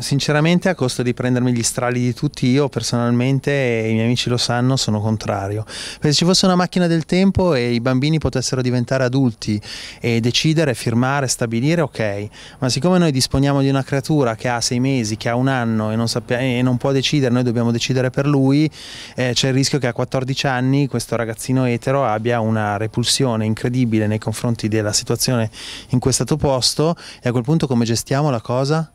Sinceramente a costo di prendermi gli strali di tutti io personalmente e i miei amici lo sanno sono contrario. se ci fosse una macchina del tempo e i bambini potessero diventare adulti e decidere, firmare, stabilire, ok, ma siccome noi disponiamo di una creatura che ha sei mesi, che ha un anno e non, e non può decidere, noi dobbiamo decidere per lui, eh, c'è il rischio che a 14 anni questo ragazzino etero abbia una repulsione incredibile nei confronti della situazione in cui è stato posto e a quel punto come gestiamo la cosa?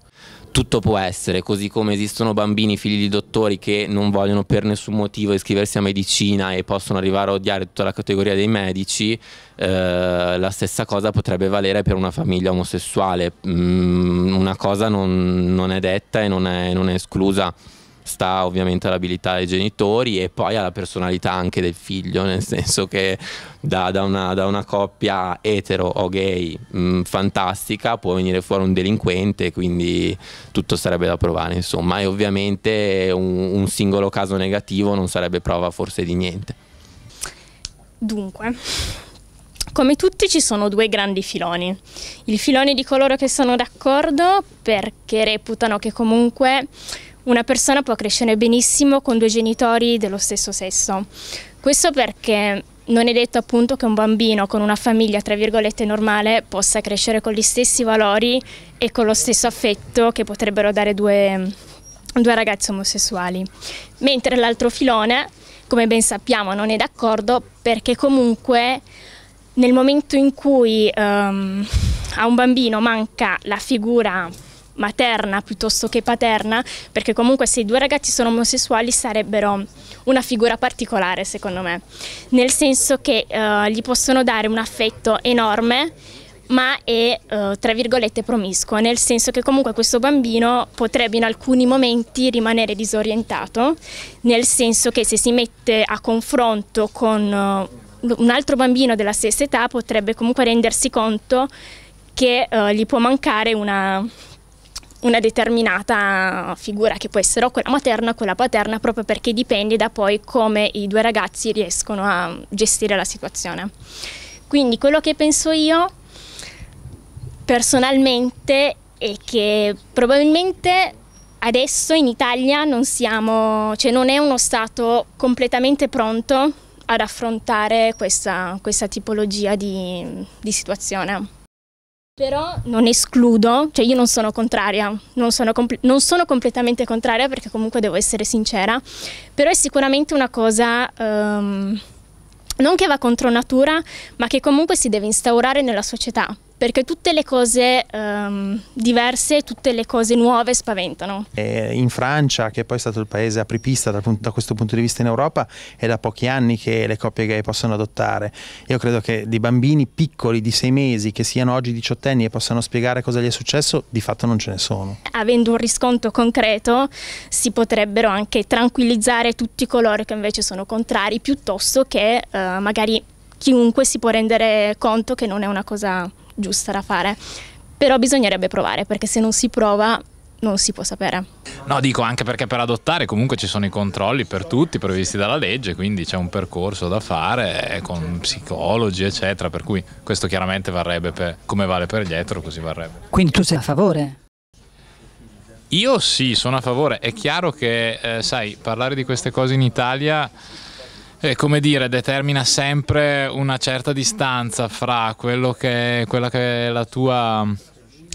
tutto può essere, così come esistono bambini figli di dottori che non vogliono per nessun motivo iscriversi a medicina e possono arrivare a odiare tutta la categoria dei medici, eh, la stessa cosa potrebbe valere per una famiglia omosessuale, mm, una cosa non, non, è detta e non è, non è esclusa sta ovviamente all'abilità dei genitori e poi alla personalità anche del figlio, nel senso che da, da, una, da una, coppia etero o gay mh, mm, fantastica può venire fuori un delinquente, quindi tutto sarebbe da provare, insomma, e ovviamente un, un singolo caso negativo non sarebbe prova forse di niente. Dunque, come tutti ci sono due grandi filoni. Il filone di coloro che sono d'accordo perché reputano che comunque una persona può crescere benissimo con due genitori dello stesso sesso. Questo perché non è detto appunto che un bambino con una famiglia tra virgolette normale possa crescere con gli stessi valori e con lo stesso affetto che potrebbero dare due, due ragazzi omosessuali. Mentre l'altro filone, come ben sappiamo, non è d'accordo perché comunque nel momento in cui um, a un bambino manca la figura materna piuttosto che paterna, perché comunque se i due ragazzi sono omosessuali sarebbero una figura particolare secondo me, nel senso che eh, gli possono dare un affetto enorme ma è eh, tra virgolette promiscuo, nel senso che comunque questo bambino potrebbe in alcuni momenti rimanere disorientato, nel senso che se si mette a confronto con eh, un altro bambino della stessa età potrebbe comunque rendersi conto che eh, gli può mancare una, una determinata figura che può essere o quella materna o quella paterna proprio perché dipende da poi come i due ragazzi riescono a gestire la situazione. Quindi quello che penso io personalmente è che probabilmente adesso in Italia non siamo, cioè non è uno Stato completamente pronto ad affrontare questa, questa tipologia di, di situazione. Però non escludo, cioè io non sono contraria, non sono, non sono, completamente contraria perché comunque devo essere sincera, però è sicuramente una cosa um, non che va contro natura, ma che comunque si deve instaurare nella società perché tutte le cose um, diverse, tutte le cose nuove spaventano. E in Francia, che è poi è stato il paese apripista da, da, questo punto di vista in Europa, è da pochi anni che le coppie gay possono adottare. Io credo che dei bambini piccoli di sei mesi, che siano oggi diciottenni e possano spiegare cosa gli è successo, di fatto non ce ne sono. Avendo un riscontro concreto si potrebbero anche tranquillizzare tutti coloro che invece sono contrari, piuttosto che uh, magari chiunque si può rendere conto che non è una cosa giusta da fare. Però bisognerebbe provare, perché se non si prova non si può sapere. No, dico anche perché per adottare comunque ci sono i controlli per tutti previsti dalla legge, quindi c'è un percorso da fare con psicologi, eccetera, per cui questo chiaramente varrebbe per, come vale per gli etero, così varrebbe. Quindi tu sei a favore? Io sì, sono a favore. È chiaro che, eh, sai, parlare di queste cose in Italia eh, come dire, determina sempre una certa distanza fra quello che, quella che è la tua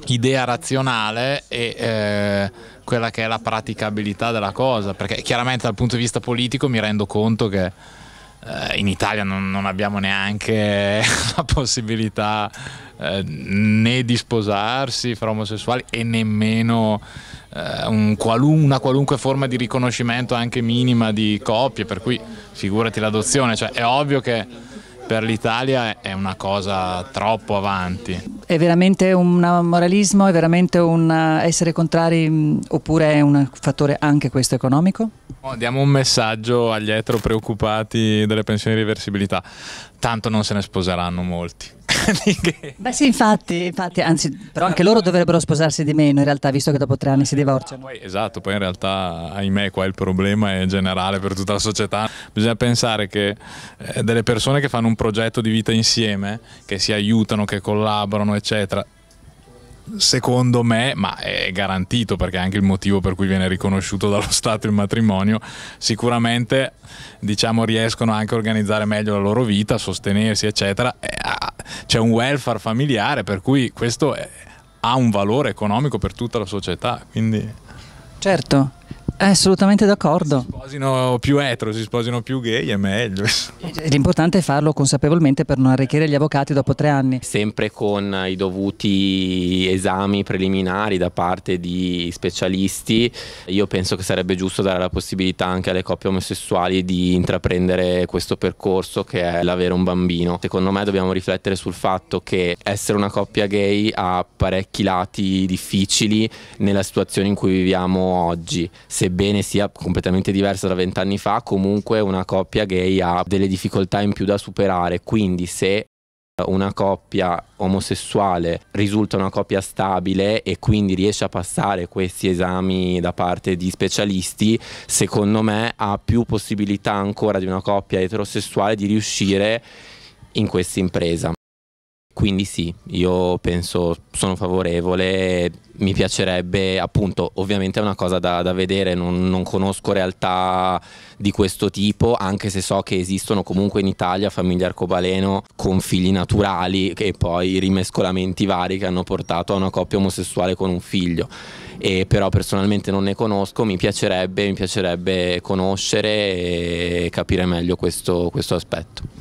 idea razionale e eh, quella che è la praticabilità della cosa, perché chiaramente dal punto di vista politico mi rendo conto che eh, in Italia non, non abbiamo neanche la possibilità eh, né di sposarsi fra omosessuali e nemmeno eh, un qualun- una qualunque forma di riconoscimento anche minima di coppie, per cui figurati l'adozione, cioè, è ovvio che per l'Italia è una cosa troppo avanti. È veramente un moralismo, è veramente un eh, essere contrari mm, oppure è un fattore anche questo economico? Oh, diamo un messaggio agli etero preoccupati delle pensioni di reversibilità, tanto non se ne sposeranno molti anni che... Beh sì, infatti, infatti, anzi, però anche loro dovrebbero sposarsi di meno in realtà, visto che dopo tre anni si eh, divorziano. Poi, diciamo, eh, esatto, poi in realtà, ahimè, qua il problema è generale per tutta la società. Bisogna pensare che eh, delle persone che fanno un progetto di vita insieme, che si aiutano, che collaborano, eccetera, secondo me, ma è garantito perché è anche il motivo per cui viene riconosciuto dallo Stato il matrimonio, sicuramente diciamo, riescono anche a organizzare meglio la loro vita, a sostenersi, eccetera c'è un welfare familiare, per cui questo è, ha un valore economico per tutta la società. Quindi... Certo, è eh, assolutamente d'accordo. Si sposino più etero, si sposino più gay, è meglio. L'importante è farlo consapevolmente per non arricchire gli avvocati dopo tre anni. Sempre con i dovuti esami preliminari da parte di specialisti, io penso che sarebbe giusto dare la possibilità anche alle coppie omosessuali di intraprendere questo percorso che è l'avere un bambino. Secondo me dobbiamo riflettere sul fatto che essere una coppia gay ha parecchi lati difficili nella situazione in cui viviamo oggi. Se sebbene sia completamente diversa da vent'anni fa, comunque una coppia gay ha delle difficoltà in più da superare, quindi se eh, una coppia omosessuale risulta una coppia stabile e quindi riesce a passare questi esami da parte di specialisti, secondo me ha più possibilità ancora di una coppia eterosessuale di riuscire in questa impresa. Quindi sì, io penso, sono favorevole, mi piacerebbe appunto, ovviamente è una cosa da, da vedere, non, non, conosco realtà di questo tipo, anche se so che esistono comunque in Italia famiglie arcobaleno con figli naturali e poi rimescolamenti vari che hanno portato a una coppia omosessuale con un figlio. E però personalmente non ne conosco, mi piacerebbe, mi piacerebbe conoscere e capire meglio questo, questo aspetto.